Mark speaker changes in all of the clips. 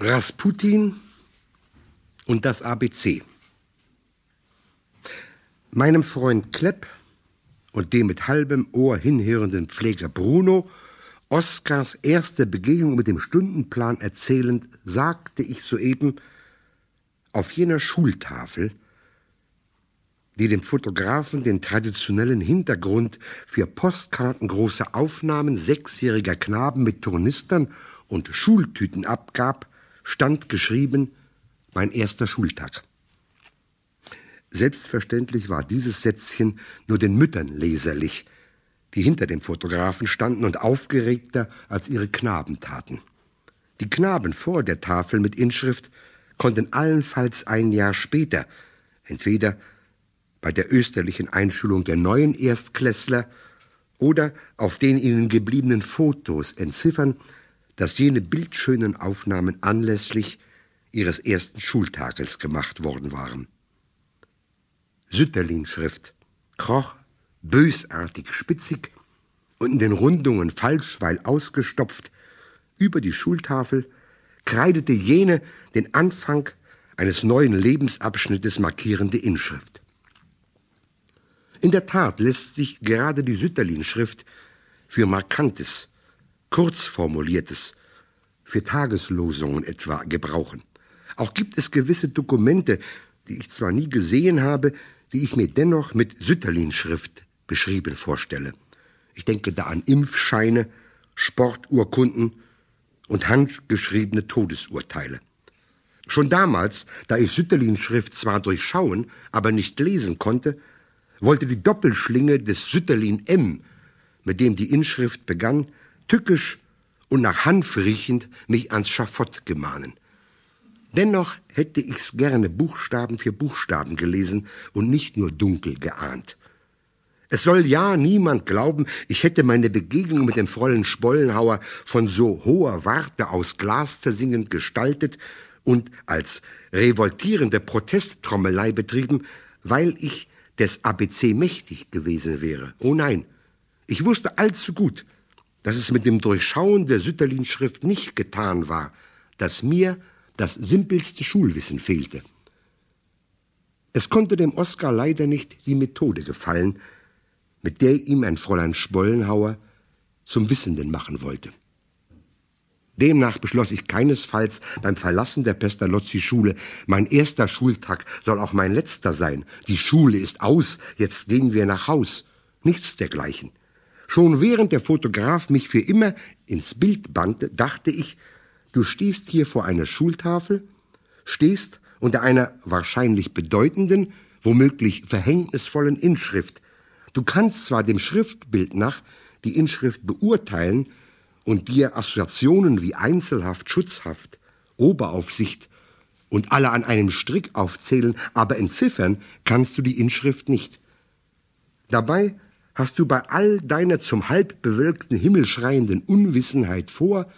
Speaker 1: Rasputin und das ABC. Meinem Freund Klepp und dem mit halbem Ohr hinhörenden Pfleger Bruno Oskars erste Begegnung mit dem Stundenplan erzählend, sagte ich soeben, auf jener Schultafel, die dem Fotografen den traditionellen Hintergrund für postkartengroße Aufnahmen sechsjähriger Knaben mit Turnistern und Schultüten abgab, stand geschrieben mein erster Schultag. Selbstverständlich war dieses Sätzchen nur den Müttern leserlich, die hinter dem Fotografen standen und aufgeregter als ihre Knaben taten. Die Knaben vor der Tafel mit Inschrift konnten allenfalls ein Jahr später, entweder bei der österlichen Einschulung der neuen Erstklässler oder auf den ihnen gebliebenen Fotos entziffern, dass jene bildschönen Aufnahmen anlässlich ihres ersten Schultages gemacht worden waren. Sütterlin-Schrift, kroch, bösartig spitzig und in den Rundungen falsch, weil ausgestopft, über die Schultafel kreidete jene den Anfang eines neuen Lebensabschnittes markierende Inschrift. In der Tat lässt sich gerade die Sütterlin-Schrift für Markantes Kurzformuliertes, für Tageslosungen etwa gebrauchen. Auch gibt es gewisse Dokumente, die ich zwar nie gesehen habe, die ich mir dennoch mit Sütterlinschrift beschrieben vorstelle. Ich denke da an Impfscheine, Sporturkunden und handgeschriebene Todesurteile. Schon damals, da ich Sütterlinschrift zwar durchschauen, aber nicht lesen konnte, wollte die Doppelschlinge des Sütterlin M, mit dem die Inschrift begann, tückisch und nach Hanf riechend mich ans Schafott gemahnen. Dennoch hätte ich's gerne Buchstaben für Buchstaben gelesen und nicht nur dunkel geahnt. Es soll ja niemand glauben, ich hätte meine Begegnung mit dem Fräulein Spollenhauer von so hoher Warte aus Glas zersingend gestaltet und als revoltierende Protesttrommelei betrieben, weil ich des ABC mächtig gewesen wäre. Oh nein, ich wusste allzu gut, dass es mit dem Durchschauen der Sütterlin-Schrift nicht getan war, dass mir das simpelste Schulwissen fehlte. Es konnte dem Oskar leider nicht die Methode gefallen, mit der ihm ein Fräulein Spollenhauer zum Wissenden machen wollte. Demnach beschloss ich keinesfalls beim Verlassen der Pestalozzi-Schule, mein erster Schultag soll auch mein letzter sein. Die Schule ist aus, jetzt gehen wir nach Haus. Nichts dergleichen. Schon während der Fotograf mich für immer ins Bild bannte, dachte ich, du stehst hier vor einer Schultafel, stehst unter einer wahrscheinlich bedeutenden, womöglich verhängnisvollen Inschrift. Du kannst zwar dem Schriftbild nach die Inschrift beurteilen und dir Assoziationen wie Einzelhaft, Schutzhaft, Oberaufsicht und alle an einem Strick aufzählen, aber entziffern kannst du die Inschrift nicht. Dabei hast du bei all deiner zum halb bewölkten Himmel schreienden Unwissenheit vor,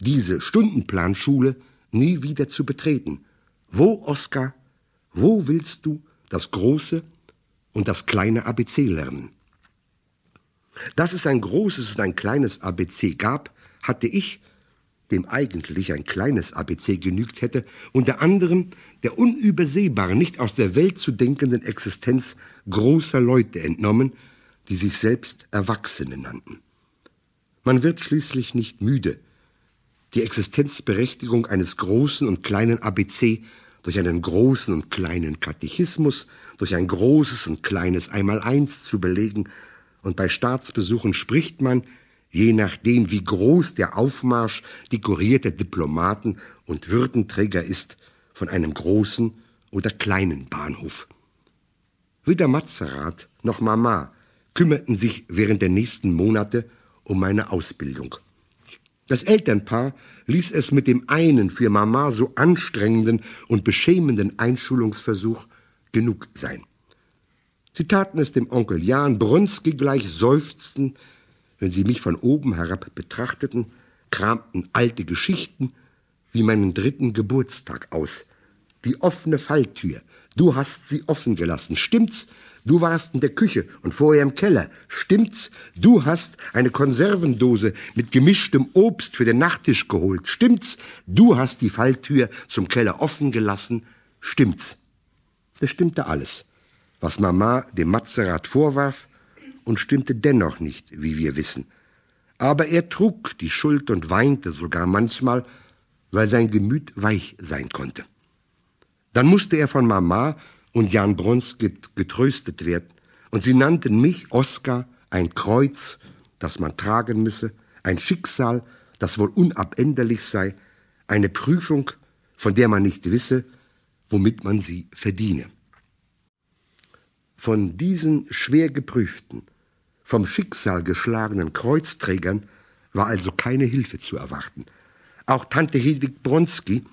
Speaker 1: diese Stundenplanschule nie wieder zu betreten. Wo, Oskar, wo willst du das große und das kleine ABC lernen? Dass es ein großes und ein kleines ABC gab, hatte ich, dem eigentlich ein kleines ABC genügt hätte, unter anderem der unübersehbaren, nicht aus der Welt zu denkenden Existenz großer Leute entnommen die sich selbst Erwachsene nannten. Man wird schließlich nicht müde, die Existenzberechtigung eines großen und kleinen ABC durch einen großen und kleinen Katechismus, durch ein großes und kleines Einmaleins zu belegen, und bei Staatsbesuchen spricht man, je nachdem wie groß der Aufmarsch dekorierter Diplomaten und Würdenträger ist, von einem großen oder kleinen Bahnhof. Weder Mazerat noch Mama kümmerten sich während der nächsten Monate um meine Ausbildung. Das Elternpaar ließ es mit dem einen für Mama so anstrengenden und beschämenden Einschulungsversuch genug sein. Sie taten es dem Onkel Jan Brunski gleich seufzten, wenn sie mich von oben herab betrachteten, kramten alte Geschichten wie meinen dritten Geburtstag aus. Die offene Falltür, du hast sie offen gelassen, stimmt's? Du warst in der Küche und vorher im Keller. Stimmt's? Du hast eine Konservendose mit gemischtem Obst für den Nachttisch geholt. Stimmt's? Du hast die Falltür zum Keller offen gelassen. Stimmt's? Das stimmte alles, was Mama dem Matzerat vorwarf und stimmte dennoch nicht, wie wir wissen. Aber er trug die Schuld und weinte sogar manchmal, weil sein Gemüt weich sein konnte. Dann musste er von Mama und Jan Bruns getröstet werden. Und sie nannten mich, Oskar, ein Kreuz, das man tragen müsse, ein Schicksal, das wohl unabänderlich sei, eine Prüfung, von der man nicht wisse, womit man sie verdiene. Von diesen schwer geprüften, vom Schicksal geschlagenen Kreuzträgern war also keine Hilfe zu erwarten. Auch Tante Hedwig Bronski,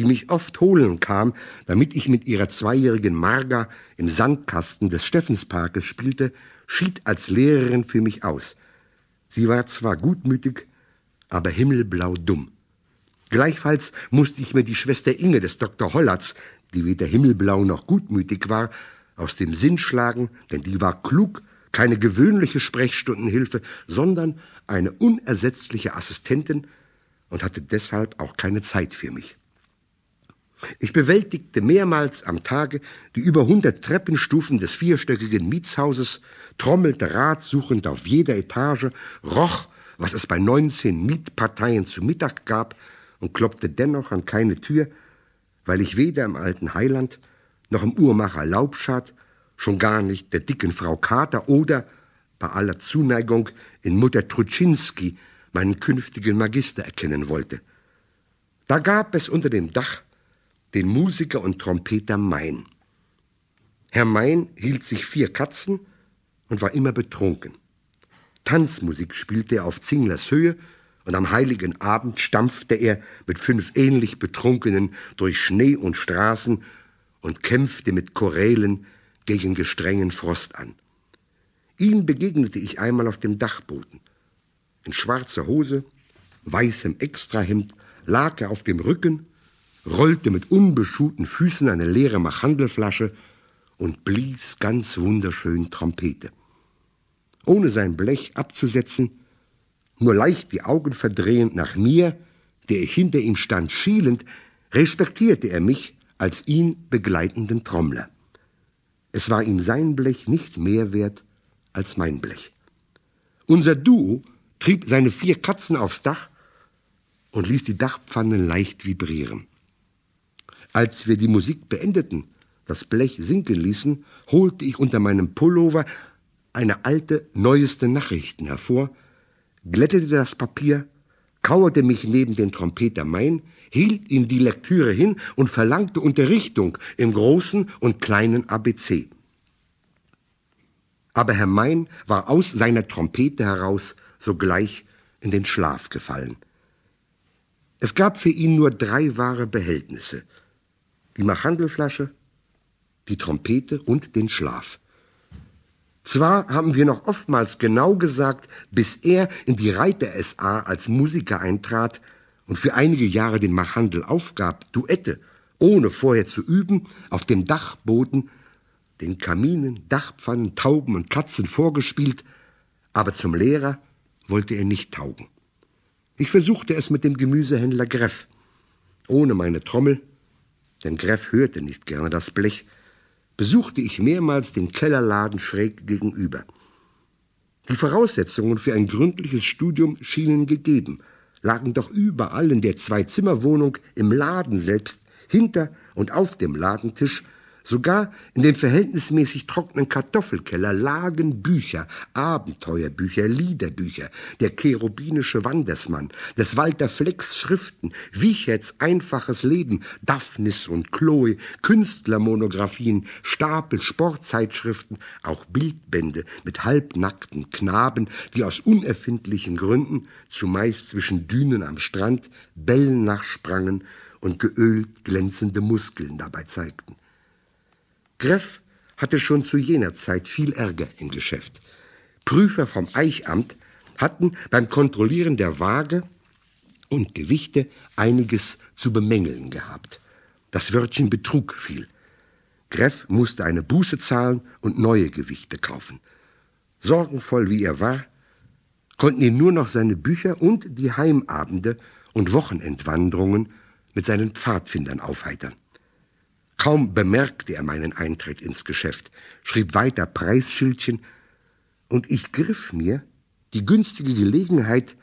Speaker 1: die mich oft holen kam, damit ich mit ihrer zweijährigen Marga im Sandkasten des Steffensparkes spielte, schied als Lehrerin für mich aus. Sie war zwar gutmütig, aber himmelblau dumm. Gleichfalls musste ich mir die Schwester Inge des Dr. Hollatz, die weder himmelblau noch gutmütig war, aus dem Sinn schlagen, denn die war klug, keine gewöhnliche Sprechstundenhilfe, sondern eine unersetzliche Assistentin und hatte deshalb auch keine Zeit für mich. Ich bewältigte mehrmals am Tage die über hundert Treppenstufen des vierstöckigen Mietshauses, trommelte ratsuchend auf jeder Etage, roch, was es bei neunzehn Mietparteien zu Mittag gab, und klopfte dennoch an keine Tür, weil ich weder im alten Heiland noch im Uhrmacher Laubschad, schon gar nicht der dicken Frau Kater oder, bei aller Zuneigung, in Mutter Trutschinski meinen künftigen Magister erkennen wollte. Da gab es unter dem Dach den Musiker und Trompeter Mein. Herr Mein hielt sich vier Katzen und war immer betrunken. Tanzmusik spielte er auf Zinglers Höhe und am heiligen Abend stampfte er mit fünf ähnlich Betrunkenen durch Schnee und Straßen und kämpfte mit Chorälen gegen gestrengen Frost an. Ihm begegnete ich einmal auf dem Dachboden. In schwarzer Hose, weißem Extrahemd lag er auf dem Rücken rollte mit unbeschuhten Füßen eine leere Machandelflasche und blies ganz wunderschön Trompete. Ohne sein Blech abzusetzen, nur leicht die Augen verdrehend nach mir, der ich hinter ihm stand, schielend, respektierte er mich als ihn begleitenden Trommler. Es war ihm sein Blech nicht mehr wert als mein Blech. Unser Duo trieb seine vier Katzen aufs Dach und ließ die Dachpfannen leicht vibrieren. Als wir die Musik beendeten, das Blech sinken ließen, holte ich unter meinem Pullover eine alte, neueste Nachrichten hervor, glättete das Papier, kauerte mich neben den Trompeter Main, hielt ihm die Lektüre hin und verlangte Unterrichtung im großen und kleinen ABC. Aber Herr Main war aus seiner Trompete heraus sogleich in den Schlaf gefallen. Es gab für ihn nur drei wahre Behältnisse die Machandelflasche, die Trompete und den Schlaf. Zwar haben wir noch oftmals genau gesagt, bis er in die Reiter SA als Musiker eintrat und für einige Jahre den Machhandel aufgab, Duette, ohne vorher zu üben, auf dem Dachboden, den Kaminen, Dachpfannen, Tauben und Katzen vorgespielt, aber zum Lehrer wollte er nicht taugen. Ich versuchte es mit dem Gemüsehändler Greff, ohne meine Trommel, denn Greff hörte nicht gerne das Blech, besuchte ich mehrmals den Kellerladen schräg gegenüber. Die Voraussetzungen für ein gründliches Studium schienen gegeben, lagen doch überall in der Zwei-Zimmer-Wohnung, im Laden selbst, hinter und auf dem Ladentisch Sogar in dem verhältnismäßig trockenen Kartoffelkeller lagen Bücher, Abenteuerbücher, Liederbücher, der cherubinische Wandersmann, des Walter Flecks Schriften, Wicherts einfaches Leben, Daphnis und Chloe, Künstlermonographien, Stapel Sportzeitschriften, auch Bildbände mit halbnackten Knaben, die aus unerfindlichen Gründen, zumeist zwischen Dünen am Strand, Bällen nachsprangen und geölt glänzende Muskeln dabei zeigten. Greff hatte schon zu jener Zeit viel Ärger im Geschäft. Prüfer vom Eichamt hatten beim Kontrollieren der Waage und Gewichte einiges zu bemängeln gehabt. Das Wörtchen Betrug fiel. Greff musste eine Buße zahlen und neue Gewichte kaufen. Sorgenvoll wie er war, konnten ihn nur noch seine Bücher und die Heimabende und Wochenendwanderungen mit seinen Pfadfindern aufheitern. Kaum bemerkte er meinen Eintritt ins Geschäft, schrieb weiter Preisschildchen, und ich griff mir die günstige Gelegenheit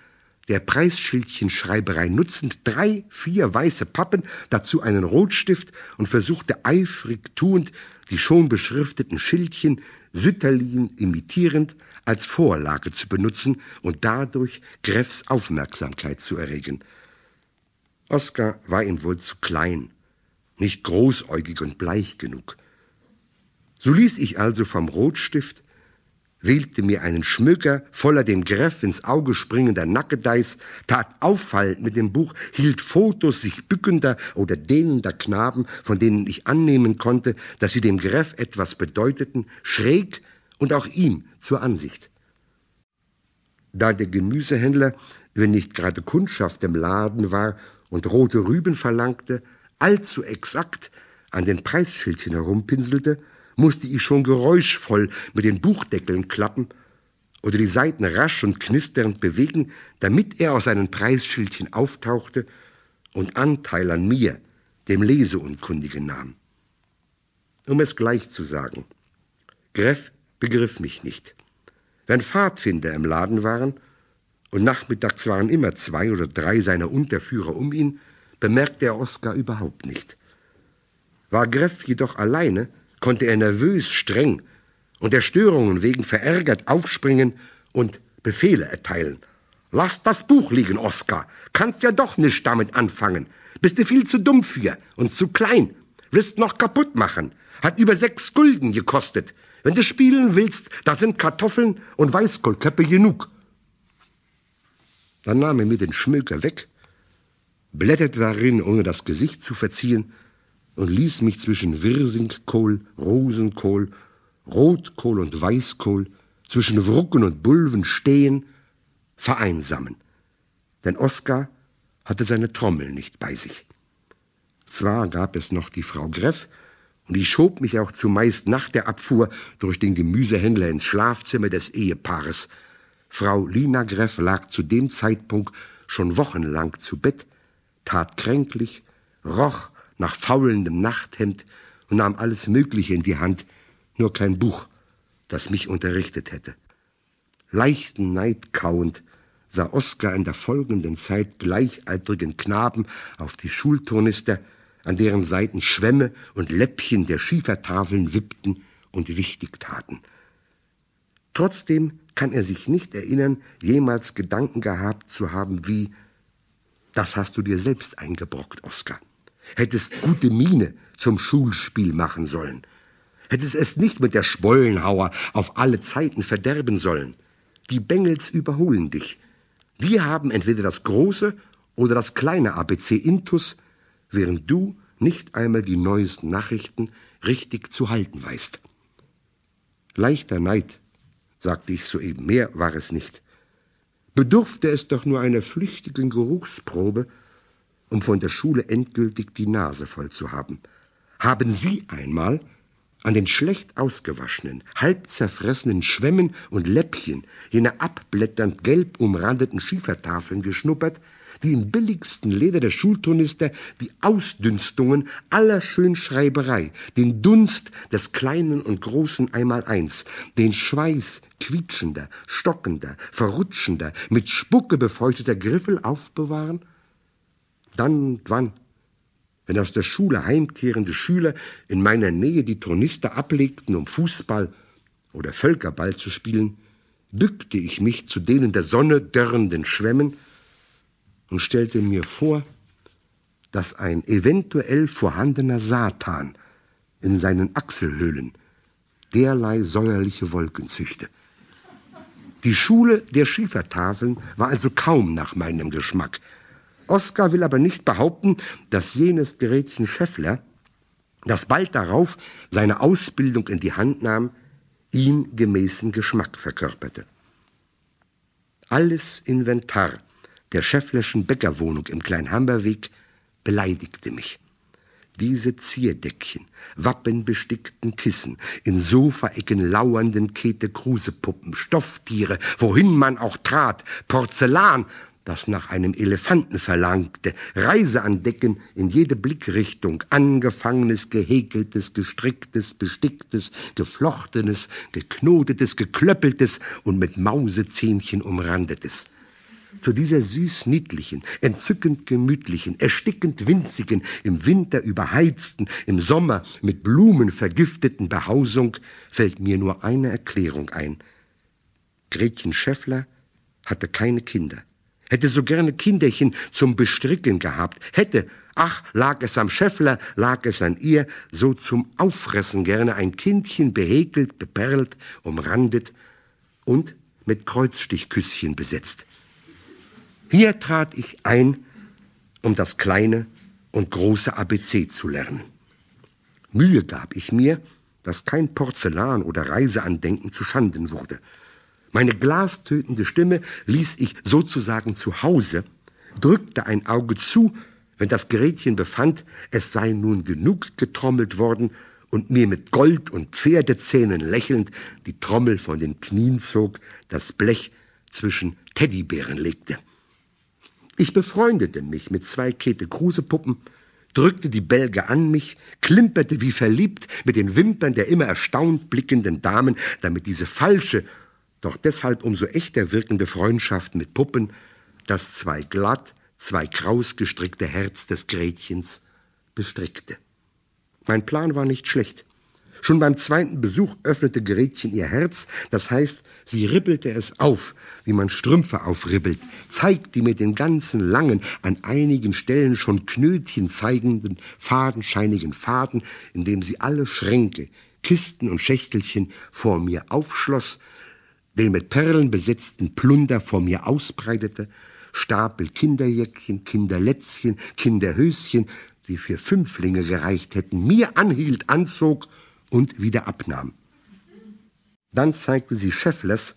Speaker 1: der Preisschildchenschreiberei nutzend drei, vier weiße Pappen, dazu einen Rotstift und versuchte eifrig tuend, die schon beschrifteten Schildchen Sütterlin imitierend als Vorlage zu benutzen und dadurch Greffs Aufmerksamkeit zu erregen. Oskar war ihm wohl zu klein, nicht großäugig und bleich genug. So ließ ich also vom Rotstift, wählte mir einen Schmöker voller dem Greff ins Auge springender Nackedeis, tat auffallend mit dem Buch, hielt Fotos sich bückender oder dehnender Knaben, von denen ich annehmen konnte, dass sie dem Greff etwas bedeuteten, schräg und auch ihm zur Ansicht. Da der Gemüsehändler, wenn nicht gerade Kundschaft im Laden war und rote Rüben verlangte, allzu exakt an den Preisschildchen herumpinselte, musste ich schon geräuschvoll mit den Buchdeckeln klappen oder die Seiten rasch und knisternd bewegen, damit er aus seinen Preisschildchen auftauchte und Anteil an mir, dem Leseunkundigen, nahm. Um es gleich zu sagen, Greff begriff mich nicht. Wenn Pfadfinder im Laden waren, und nachmittags waren immer zwei oder drei seiner Unterführer um ihn, bemerkte er Oskar überhaupt nicht. War Greff jedoch alleine, konnte er nervös, streng und der Störungen wegen verärgert aufspringen und Befehle erteilen. Lass das Buch liegen, Oskar. Kannst ja doch nicht damit anfangen. Bist du viel zu dumm für und zu klein. Wirst noch kaputt machen. Hat über sechs Gulden gekostet. Wenn du spielen willst, da sind Kartoffeln und Weißkohlköppe genug. Dann nahm er mir den Schmöker weg blätterte darin, ohne das Gesicht zu verziehen, und ließ mich zwischen Wirsingkohl, Rosenkohl, Rotkohl und Weißkohl, zwischen Wrucken und Bulven stehen, vereinsamen. Denn Oskar hatte seine Trommel nicht bei sich. Zwar gab es noch die Frau Greff, und ich schob mich auch zumeist nach der Abfuhr durch den Gemüsehändler ins Schlafzimmer des Ehepaares. Frau Lina Greff lag zu dem Zeitpunkt schon wochenlang zu Bett, tat kränklich, roch nach faulendem Nachthemd und nahm alles Mögliche in die Hand, nur kein Buch, das mich unterrichtet hätte. Leichten Neid kauend sah Oskar in der folgenden Zeit gleichaltrigen Knaben auf die Schulturnister, an deren Seiten Schwämme und Läppchen der Schiefertafeln wippten und wichtig taten. Trotzdem kann er sich nicht erinnern, jemals Gedanken gehabt zu haben wie das hast du dir selbst eingebrockt, Oskar. Hättest gute Miene zum Schulspiel machen sollen. Hättest es nicht mit der Schmollenhauer auf alle Zeiten verderben sollen. Die Bengels überholen dich. Wir haben entweder das große oder das kleine ABC Intus, während du nicht einmal die neuesten Nachrichten richtig zu halten weißt. Leichter Neid, sagte ich soeben, mehr war es nicht bedurfte es doch nur einer flüchtigen Geruchsprobe, um von der Schule endgültig die Nase voll zu haben. Haben Sie einmal an den schlecht ausgewaschenen, halb zerfressenen Schwämmen und Läppchen jener abblätternd gelb umrandeten Schiefertafeln geschnuppert, die im billigsten Leder der Schulturnister die Ausdünstungen aller Schönschreiberei, den Dunst des Kleinen und Großen Einmaleins, den Schweiß quietschender, stockender, verrutschender, mit Spucke befeuchteter Griffel aufbewahren? Dann und wann, wenn aus der Schule heimkehrende Schüler in meiner Nähe die Turnister ablegten, um Fußball oder Völkerball zu spielen, bückte ich mich zu denen der Sonne dörrenden Schwämmen und stellte mir vor, dass ein eventuell vorhandener Satan in seinen Achselhöhlen derlei säuerliche Wolken züchte. Die Schule der Schiefertafeln war also kaum nach meinem Geschmack. Oskar will aber nicht behaupten, dass jenes Gerätchen Scheffler, das bald darauf seine Ausbildung in die Hand nahm, ihm gemäßen Geschmack verkörperte. Alles Inventar der Schäfflerschen Bäckerwohnung im Kleinhamberweg beleidigte mich. Diese Zierdeckchen, wappenbestickten Kissen, in Sofaecken lauernden Käthe-Kruse-Puppen, Stofftiere, wohin man auch trat, Porzellan, das nach einem Elefanten verlangte, Reiseandecken in jede Blickrichtung, angefangenes, gehäkeltes, gestricktes, besticktes, geflochtenes, geknotetes, geklöppeltes und mit Mausezähnchen umrandetes zu dieser süß-niedlichen, entzückend gemütlichen, erstickend winzigen, im Winter überheizten, im Sommer mit Blumen vergifteten Behausung fällt mir nur eine Erklärung ein. Gretchen Schäffler hatte keine Kinder, hätte so gerne Kinderchen zum Bestricken gehabt, hätte, ach, lag es am Schäffler, lag es an ihr, so zum Auffressen gerne ein Kindchen behäkelt, beperlt, umrandet und mit Kreuzstichküsschen besetzt. Hier trat ich ein, um das kleine und große ABC zu lernen. Mühe gab ich mir, dass kein Porzellan oder Reiseandenken zu Schanden wurde. Meine glastötende Stimme ließ ich sozusagen zu Hause, drückte ein Auge zu, wenn das Gerätchen befand, es sei nun genug getrommelt worden und mir mit Gold und Pferdezähnen lächelnd die Trommel von den Knien zog, das Blech zwischen Teddybären legte. Ich befreundete mich mit zwei Käthe-Kruse-Puppen, drückte die Belge an mich, klimperte wie verliebt mit den Wimpern der immer erstaunt blickenden Damen, damit diese falsche, doch deshalb umso echter wirkende Freundschaft mit Puppen das zwei glatt, zwei kraus gestrickte Herz des Gretchens bestrickte. Mein Plan war nicht schlecht. Schon beim zweiten Besuch öffnete Gretchen ihr Herz, das heißt, sie rippelte es auf, wie man Strümpfe aufribbelt, zeigte mit den ganzen langen, an einigen Stellen schon Knötchen zeigenden, fadenscheinigen Faden, indem sie alle Schränke, Kisten und Schächtelchen vor mir aufschloss, den mit Perlen besetzten Plunder vor mir ausbreitete, Stapel Kinderjäckchen, Kinderlätzchen, Kinderhöschen, die für Fünflinge gereicht hätten, mir anhielt, anzog und wieder abnahm. Dann zeigte sie Schefflers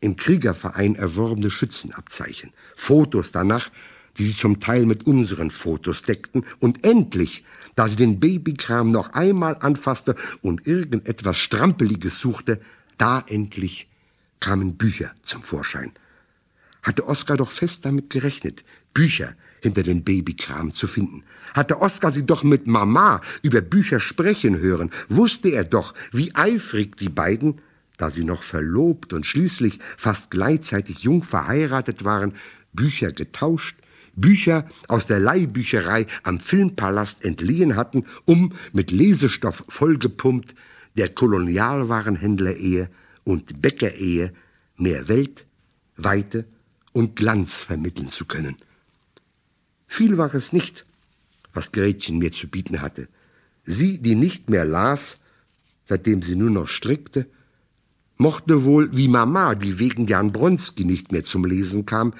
Speaker 1: im Kriegerverein erworbene Schützenabzeichen, Fotos danach, die sie zum Teil mit unseren Fotos deckten, und endlich, da sie den Babykram noch einmal anfasste und irgendetwas Strampeliges suchte, da endlich kamen Bücher zum Vorschein. Hatte Oskar doch fest damit gerechnet, Bücher, hinter dem Babykram zu finden. Hatte Oskar sie doch mit Mama über Bücher sprechen hören, wusste er doch, wie eifrig die beiden, da sie noch verlobt und schließlich fast gleichzeitig jung verheiratet waren, Bücher getauscht, Bücher aus der Leihbücherei am Filmpalast entliehen hatten, um mit Lesestoff vollgepumpt der Kolonialwarenhändler-Ehe und Bäcker-Ehe mehr Welt, Weite und Glanz vermitteln zu können. Viel war es nicht, was Gretchen mir zu bieten hatte. Sie, die nicht mehr las, seitdem sie nur noch strickte, mochte wohl, wie Mama, die wegen Jan Bronski nicht mehr zum Lesen kam,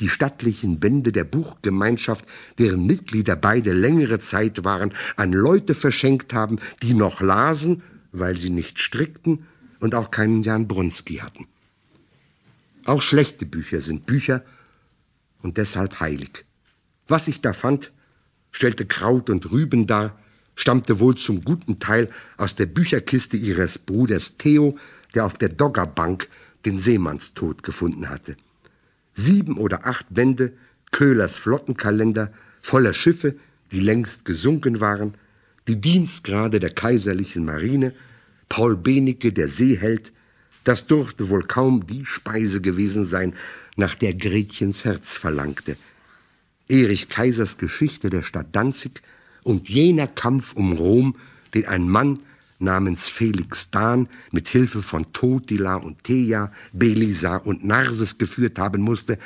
Speaker 1: die stattlichen Bände der Buchgemeinschaft, deren Mitglieder beide längere Zeit waren, an Leute verschenkt haben, die noch lasen, weil sie nicht strickten und auch keinen Jan Bronski hatten. Auch schlechte Bücher sind Bücher und deshalb heilig. Was ich da fand, stellte Kraut und Rüben dar, stammte wohl zum guten Teil aus der Bücherkiste ihres Bruders Theo, der auf der Doggerbank den Seemannstod gefunden hatte. Sieben oder acht Bände, Köhlers Flottenkalender, voller Schiffe, die längst gesunken waren, die Dienstgrade der kaiserlichen Marine, Paul Benecke, der Seeheld, das durfte wohl kaum die Speise gewesen sein, nach der Gretchens Herz verlangte – Erich Kaisers Geschichte der Stadt Danzig und jener Kampf um Rom, den ein Mann namens Felix Dahn mit Hilfe von Totila und Thea, Belisa und Narses geführt haben musste,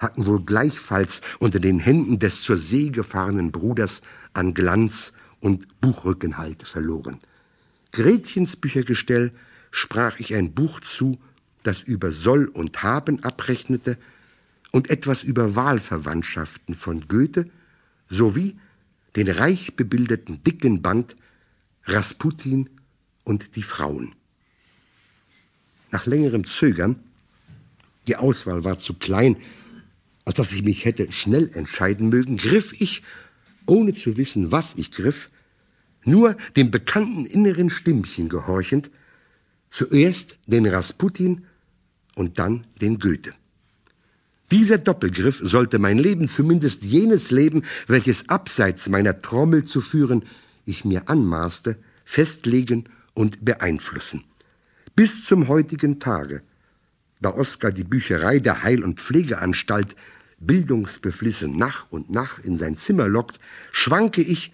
Speaker 1: hatten wohl gleichfalls unter den Händen des zur See gefahrenen Bruders an Glanz und Buchrückenhalt verloren. Gretchens Büchergestell sprach ich ein Buch zu, das über Soll und Haben abrechnete und etwas über Wahlverwandtschaften von Goethe sowie den reich bebilderten dicken Band Rasputin und die Frauen. Nach längerem Zögern, die Auswahl war zu klein, als dass ich mich hätte schnell entscheiden mögen, griff ich, ohne zu wissen, was ich griff, nur dem bekannten inneren Stimmchen gehorchend, zuerst den Rasputin und dann den Goethe. Dieser Doppelgriff sollte mein Leben, zumindest jenes Leben, welches abseits meiner Trommel zu führen, ich mir anmaßte, festlegen und beeinflussen. Bis zum heutigen Tage, da Oskar die Bücherei der Heil- und Pflegeanstalt bildungsbeflissen nach und nach in sein Zimmer lockt, schwanke ich,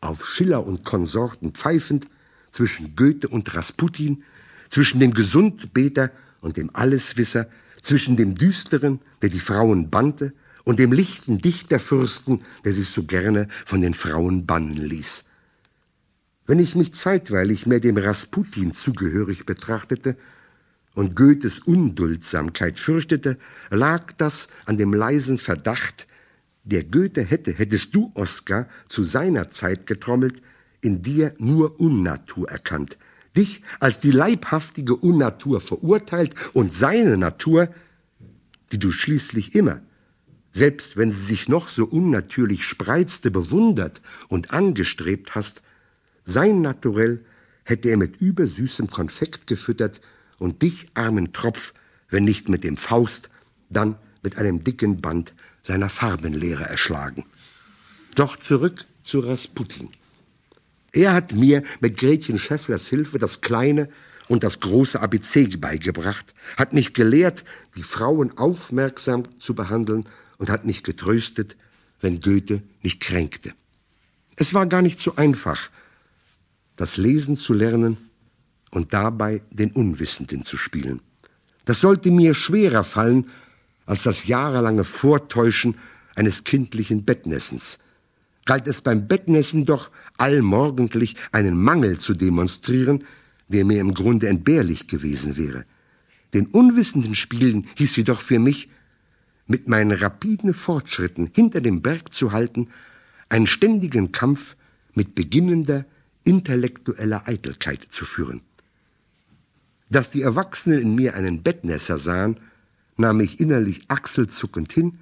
Speaker 1: auf Schiller und Konsorten pfeifend, zwischen Goethe und Rasputin, zwischen dem Gesundbeter und dem Alleswisser, zwischen dem Düsteren, der die Frauen bannte, und dem lichten Dichterfürsten, der sich so gerne von den Frauen bannen ließ. Wenn ich mich zeitweilig mehr dem Rasputin zugehörig betrachtete und Goethes Unduldsamkeit fürchtete, lag das an dem leisen Verdacht, der Goethe hätte, hättest du, Oskar, zu seiner Zeit getrommelt, in dir nur Unnatur erkannt – dich als die leibhaftige Unnatur verurteilt und seine Natur, die du schließlich immer, selbst wenn sie sich noch so unnatürlich spreizte, bewundert und angestrebt hast, sein Naturell hätte er mit übersüßem Konfekt gefüttert und dich, armen Tropf, wenn nicht mit dem Faust, dann mit einem dicken Band seiner Farbenlehre erschlagen. Doch zurück zu Rasputin. Er hat mir mit Gretchen Schäfflers Hilfe das kleine und das große ABC beigebracht, hat mich gelehrt, die Frauen aufmerksam zu behandeln und hat mich getröstet, wenn Goethe mich kränkte. Es war gar nicht so einfach, das Lesen zu lernen und dabei den Unwissenden zu spielen. Das sollte mir schwerer fallen als das jahrelange Vortäuschen eines kindlichen Bettnessens – galt es beim Bettenessen doch allmorgendlich einen Mangel zu demonstrieren, der mir im Grunde entbehrlich gewesen wäre. Den unwissenden Spielen hieß jedoch für mich, mit meinen rapiden Fortschritten hinter dem Berg zu halten, einen ständigen Kampf mit beginnender intellektueller Eitelkeit zu führen. Dass die Erwachsenen in mir einen Bettnässer sahen, nahm ich innerlich achselzuckend hin,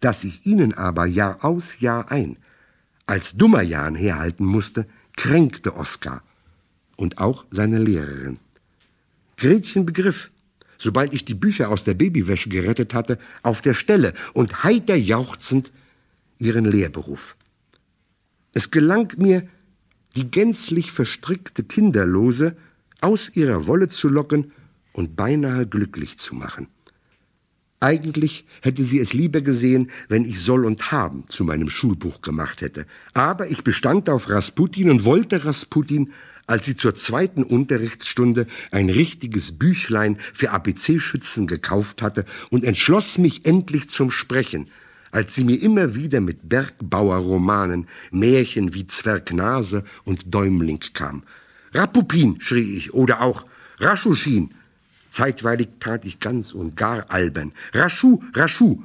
Speaker 1: dass ich ihnen aber Jahr aus Jahr ein als Dummerjan herhalten musste, kränkte Oskar und auch seine Lehrerin. Gretchen begriff, sobald ich die Bücher aus der Babywäsche gerettet hatte, auf der Stelle und heiter jauchzend ihren Lehrberuf. Es gelang mir, die gänzlich verstrickte Kinderlose aus ihrer Wolle zu locken und beinahe glücklich zu machen. Eigentlich hätte sie es lieber gesehen, wenn ich Soll und Haben zu meinem Schulbuch gemacht hätte. Aber ich bestand auf Rasputin und wollte Rasputin, als sie zur zweiten Unterrichtsstunde ein richtiges Büchlein für ABC-Schützen gekauft hatte und entschloss mich endlich zum Sprechen als sie mir immer wieder mit Bergbauerromanen, Märchen wie Zwergnase und Däumling kam. Rapupin, schrie ich, oder auch Raschuschin, Zeitweilig tat ich ganz und gar albern. Raschu, Raschu,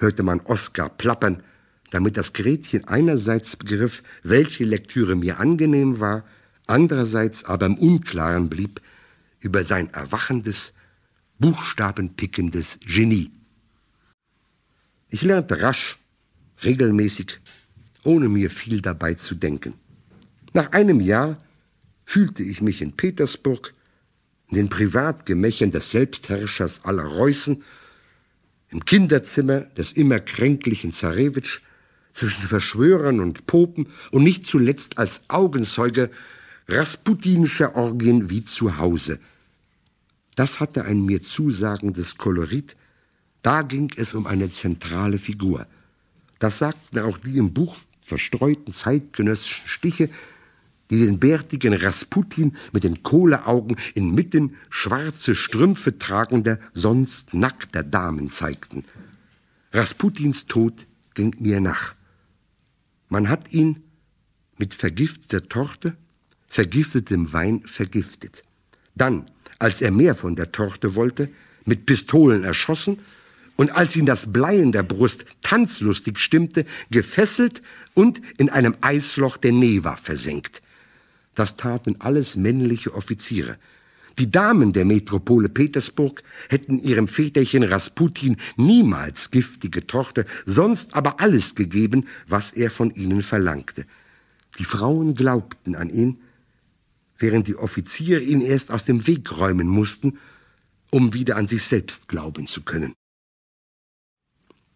Speaker 1: hörte man Oskar plappern, damit das Gretchen einerseits begriff, welche Lektüre mir angenehm war, andererseits aber im Unklaren blieb über sein erwachendes, buchstabenpickendes Genie. Ich lernte rasch, regelmäßig, ohne mir viel dabei zu denken. Nach einem Jahr fühlte ich mich in Petersburg in den Privatgemächern des Selbstherrschers aller Reußen, im Kinderzimmer des immer kränklichen Zarewitsch, zwischen Verschwörern und Popen und nicht zuletzt als Augenzeuge rasputinischer Orgien wie zu Hause. Das hatte ein mir zusagendes Kolorit, da ging es um eine zentrale Figur. Das sagten auch die im Buch verstreuten zeitgenössischen Stiche, die den bärtigen Rasputin mit den Kohleaugen inmitten schwarze Strümpfe tragender, sonst nackter Damen zeigten. Rasputins Tod ging mir nach. Man hat ihn mit vergifteter Torte, vergiftetem Wein vergiftet. Dann, als er mehr von der Torte wollte, mit Pistolen erschossen und als ihn das Blei in der Brust tanzlustig stimmte, gefesselt und in einem Eisloch der Neva versenkt. Das taten alles männliche Offiziere. Die Damen der Metropole Petersburg hätten ihrem Väterchen Rasputin niemals giftige Tochter, sonst aber alles gegeben, was er von ihnen verlangte. Die Frauen glaubten an ihn, während die Offiziere ihn erst aus dem Weg räumen mussten, um wieder an sich selbst glauben zu können.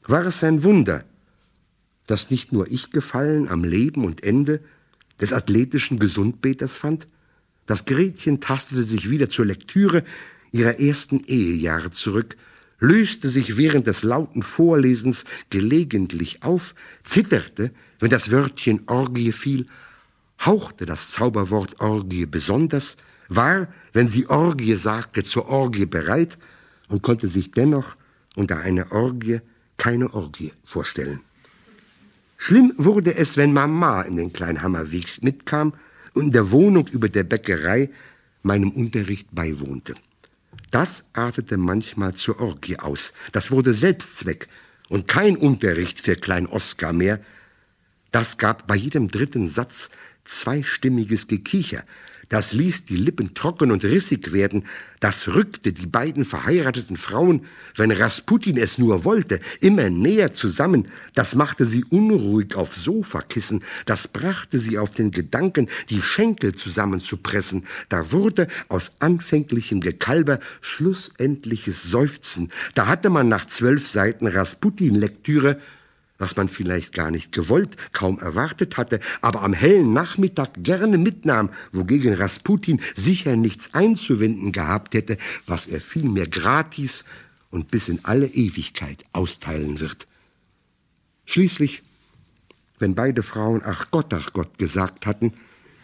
Speaker 1: War es ein Wunder, dass nicht nur ich gefallen am Leben und Ende, des athletischen Gesundbeters fand? Das Gretchen tastete sich wieder zur Lektüre ihrer ersten Ehejahre zurück, löste sich während des lauten Vorlesens gelegentlich auf, zitterte, wenn das Wörtchen Orgie fiel, hauchte das Zauberwort Orgie besonders, war, wenn sie Orgie sagte, zur Orgie bereit und konnte sich dennoch unter einer Orgie keine Orgie vorstellen. Schlimm wurde es, wenn Mama in den Kleinhammerwegs mitkam und in der Wohnung über der Bäckerei meinem Unterricht beiwohnte. Das artete manchmal zur Orgie aus. Das wurde Selbstzweck und kein Unterricht für Klein Oskar mehr. Das gab bei jedem dritten Satz zweistimmiges Gekicher, das ließ die Lippen trocken und rissig werden, das rückte die beiden verheirateten Frauen, wenn Rasputin es nur wollte, immer näher zusammen, das machte sie unruhig auf Sofakissen, das brachte sie auf den Gedanken, die Schenkel zusammenzupressen, da wurde aus anfänglichem Gekalber schlussendliches Seufzen, da hatte man nach zwölf Seiten Rasputin-Lektüre was man vielleicht gar nicht gewollt, kaum erwartet hatte, aber am hellen Nachmittag gerne mitnahm, wogegen Rasputin sicher nichts einzuwenden gehabt hätte, was er vielmehr gratis und bis in alle Ewigkeit austeilen wird. Schließlich, wenn beide Frauen Ach Gott, ach Gott gesagt hatten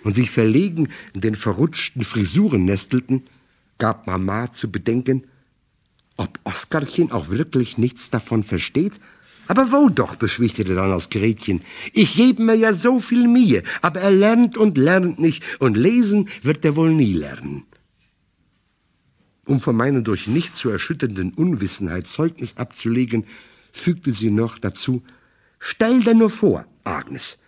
Speaker 1: und sich verlegen in den verrutschten Frisuren nestelten, gab Mama zu bedenken, ob Oskarchen auch wirklich nichts davon versteht aber wo doch, beschwichtigte dann das Gretchen. Ich gebe mir ja so viel Mühe, aber er lernt und lernt nicht, und lesen wird er wohl nie lernen. Um von meiner durch nicht zu erschütternden Unwissenheit Zeugnis abzulegen, fügte sie noch dazu, stell dir nur vor, Agnes,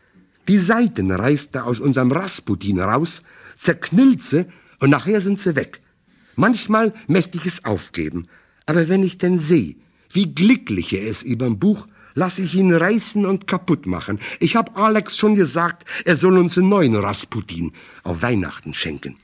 Speaker 1: die Seiten reißt er aus unserem Rasputin raus, zerknillt sie und nachher sind sie weg. Manchmal mächtig es aufgeben, aber wenn ich denn sehe, wie glücklich er ist überm Buch, Lass ich ihn reißen und kaputt machen. Ich habe Alex schon gesagt, er soll uns einen neuen Rasputin auf Weihnachten schenken.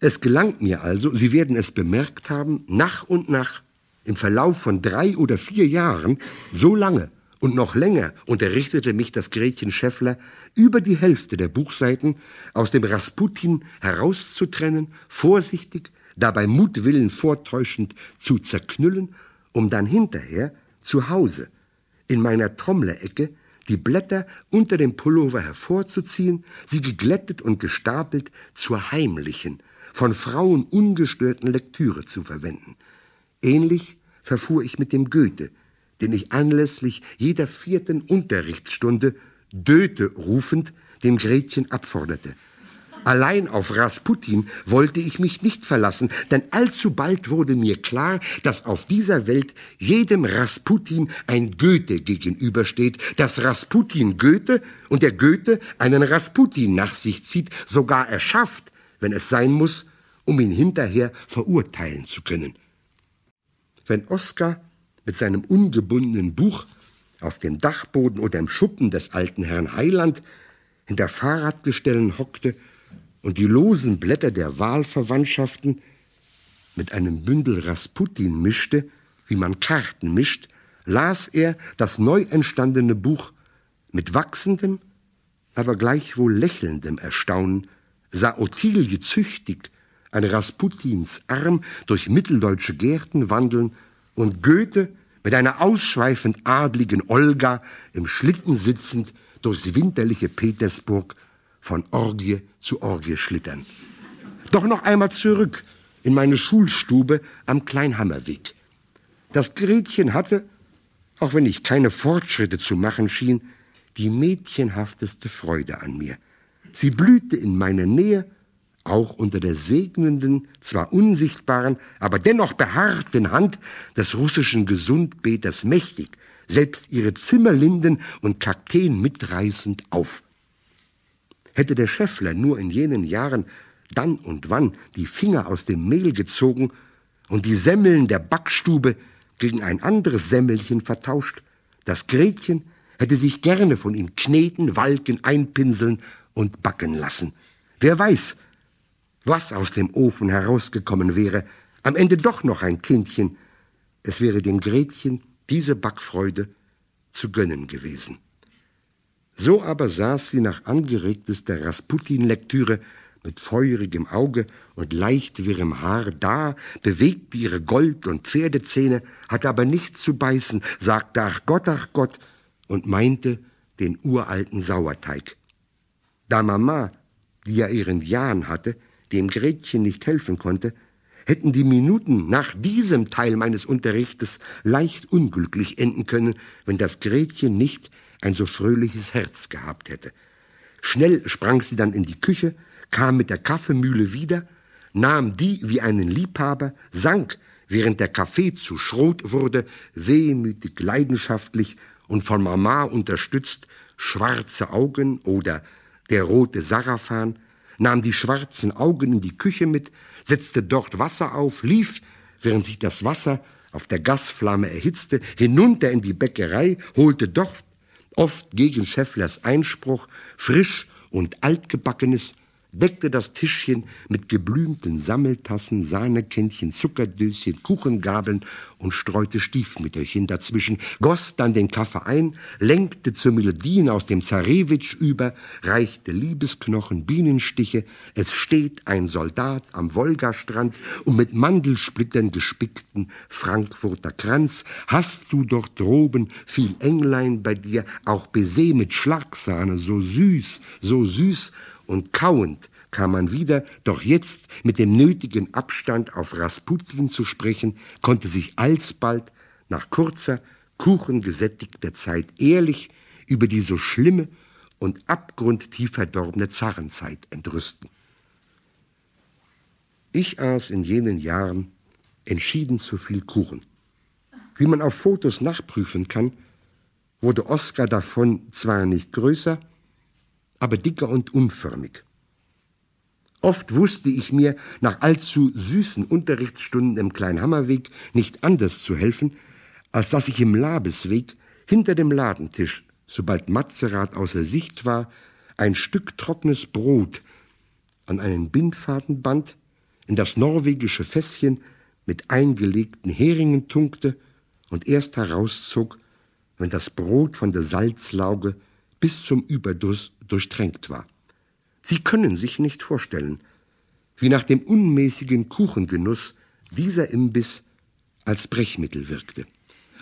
Speaker 1: Es gelang mir also, Sie werden es bemerkt haben, nach und nach, im Verlauf von drei oder vier Jahren, so lange und noch länger unterrichtete mich das Gretchen Scheffler, über die Hälfte der Buchseiten aus dem Rasputin herauszutrennen, vorsichtig, dabei Mutwillen vortäuschend zu zerknüllen, um dann hinterher zu Hause, in meiner Trommlerecke, die Blätter unter dem Pullover hervorzuziehen, sie geglättet und gestapelt zur heimlichen, von Frauen ungestörten Lektüre zu verwenden. Ähnlich verfuhr ich mit dem Goethe, den ich anlässlich jeder vierten Unterrichtsstunde Döte rufend dem Gretchen abforderte – Allein auf Rasputin wollte ich mich nicht verlassen, denn allzu bald wurde mir klar, dass auf dieser Welt jedem Rasputin ein Goethe gegenübersteht, dass Rasputin Goethe und der Goethe einen Rasputin nach sich zieht, sogar erschafft, wenn es sein muss, um ihn hinterher verurteilen zu können. Wenn Oskar mit seinem ungebundenen Buch auf dem Dachboden oder im Schuppen des alten Herrn Heiland hinter Fahrradgestellen hockte und die losen Blätter der Wahlverwandtschaften mit einem Bündel Rasputin mischte, wie man Karten mischt, las er das neu entstandene Buch mit wachsendem, aber gleichwohl lächelndem Erstaunen, sah Ottilie züchtig an Rasputins Arm durch mitteldeutsche Gärten wandeln und Goethe mit einer ausschweifend adligen Olga im Schlitten sitzend durchs winterliche Petersburg von Orgie zu Orgie schlittern. Doch noch einmal zurück in meine Schulstube am Kleinhammerweg. Das Gretchen hatte, auch wenn ich keine Fortschritte zu machen schien, die mädchenhafteste Freude an mir. Sie blühte in meiner Nähe, auch unter der segnenden, zwar unsichtbaren, aber dennoch beharrten Hand des russischen Gesundbeters mächtig, selbst ihre Zimmerlinden und Kakteen mitreißend auf. Hätte der Schäffler nur in jenen Jahren dann und wann die Finger aus dem Mehl gezogen und die Semmeln der Backstube gegen ein anderes Semmelchen vertauscht, das Gretchen hätte sich gerne von ihm kneten, walken, einpinseln und backen lassen. Wer weiß, was aus dem Ofen herausgekommen wäre, am Ende doch noch ein Kindchen. Es wäre dem Gretchen diese Backfreude zu gönnen gewesen. So aber saß sie nach angeregtester Rasputin-Lektüre mit feurigem Auge und leicht wirrem Haar da, bewegte ihre Gold- und Pferdezähne, hatte aber nichts zu beißen, sagte Ach Gott, ach Gott und meinte den uralten Sauerteig. Da Mama, die ja ihren Jan hatte, dem Gretchen nicht helfen konnte, hätten die Minuten nach diesem Teil meines Unterrichtes leicht unglücklich enden können, wenn das Gretchen nicht ein so fröhliches Herz gehabt hätte. Schnell sprang sie dann in die Küche, kam mit der Kaffeemühle wieder, nahm die wie einen Liebhaber, sank, während der Kaffee zu Schrot wurde, wehmütig, leidenschaftlich und von Mama unterstützt, schwarze Augen oder der rote Sarafan, nahm die schwarzen Augen in die Küche mit, setzte dort Wasser auf, lief, während sich das Wasser auf der Gasflamme erhitzte, hinunter in die Bäckerei, holte dort oft gegen Schefflers Einspruch, frisch und altgebackenes deckte das Tischchen mit geblümten Sammeltassen, Sahnekännchen, Zuckerdöschen, Kuchengabeln und streute Stiefmütterchen dazwischen, goss dann den Kaffee ein, lenkte zu Melodien aus dem Zarewitsch über, reichte Liebesknochen, Bienenstiche, es steht ein Soldat am Wolgastrand und mit Mandelsplittern gespickten Frankfurter Kranz, hast du dort droben viel Englein bei dir, auch Baiser mit Schlagsahne, so süß, so süß, und kauend kam man wieder, doch jetzt mit dem nötigen Abstand auf Rasputin zu sprechen, konnte sich alsbald nach kurzer, kuchengesättigter Zeit ehrlich über die so schlimme und abgrundtief verdorbene Zarenzeit entrüsten. Ich aß in jenen Jahren entschieden zu viel Kuchen. Wie man auf Fotos nachprüfen kann, wurde Oskar davon zwar nicht größer, aber dicker und unförmig. Oft wusste ich mir nach allzu süßen Unterrichtsstunden im Kleinhammerweg nicht anders zu helfen, als dass ich im Labesweg hinter dem Ladentisch, sobald Matzerat außer Sicht war, ein Stück trockenes Brot an einen Bindfaden band, in das norwegische Fässchen mit eingelegten Heringen tunkte und erst herauszog, wenn das Brot von der Salzlauge bis zum Überdruss durchtränkt war. Sie können sich nicht vorstellen, wie nach dem unmäßigen Kuchengenuss dieser Imbiss als Brechmittel wirkte.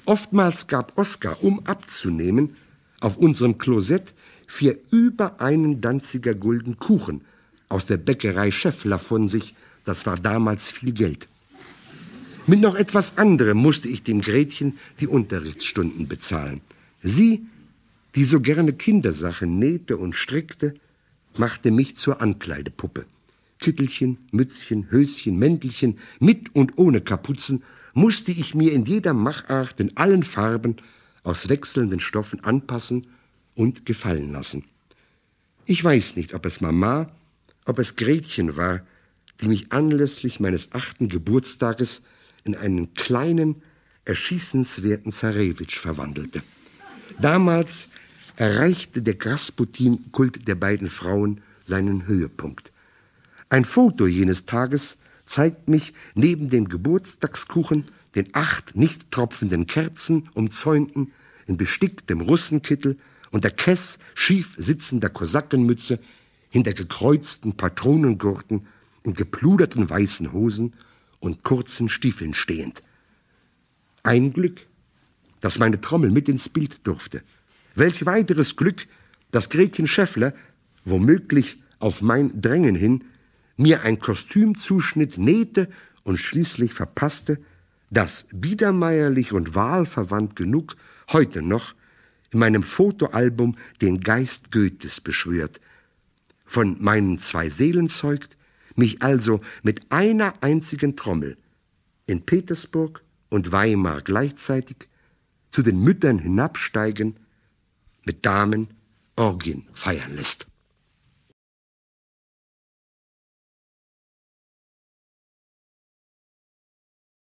Speaker 1: Oftmals gab Oskar, um abzunehmen, auf unserem Klosett für über einen Danziger Gulden Kuchen aus der Bäckerei Scheffler von sich. Das war damals viel Geld. Mit noch etwas anderem musste ich dem Gretchen die Unterrichtsstunden bezahlen. Sie die so gerne Kindersachen nähte und strickte, machte mich zur Ankleidepuppe. Kittelchen, Mützchen, Höschen, Mäntelchen, mit und ohne Kapuzen, musste ich mir in jeder Machart, in allen Farben, aus wechselnden Stoffen anpassen und gefallen lassen. Ich weiß nicht, ob es Mama, ob es Gretchen war, die mich anlässlich meines achten Geburtstages in einen kleinen, erschießenswerten Zarewitsch verwandelte. Damals erreichte der Krasputin-Kult der beiden Frauen seinen Höhepunkt. Ein Foto jenes Tages zeigt mich neben dem Geburtstagskuchen, den acht nicht tropfenden Kerzen umzäunten, in besticktem Russenkittel und der Kess schief sitzender Kosakenmütze, hinter gekreuzten Patronengurten, in gepluderten weißen Hosen und kurzen Stiefeln stehend. Ein Glück, dass meine Trommel mit ins Bild durfte – Welch weiteres Glück, dass Gretchen Scheffler, womöglich auf mein Drängen hin, mir ein Kostümzuschnitt nähte und schließlich verpasste, das biedermeierlich und wahlverwandt genug heute noch in meinem Fotoalbum den Geist Goethes beschwört, von meinen zwei Seelen zeugt, mich also mit einer einzigen Trommel in Petersburg und Weimar gleichzeitig zu den Müttern hinabsteigen mit Damen Orgien feiern lässt.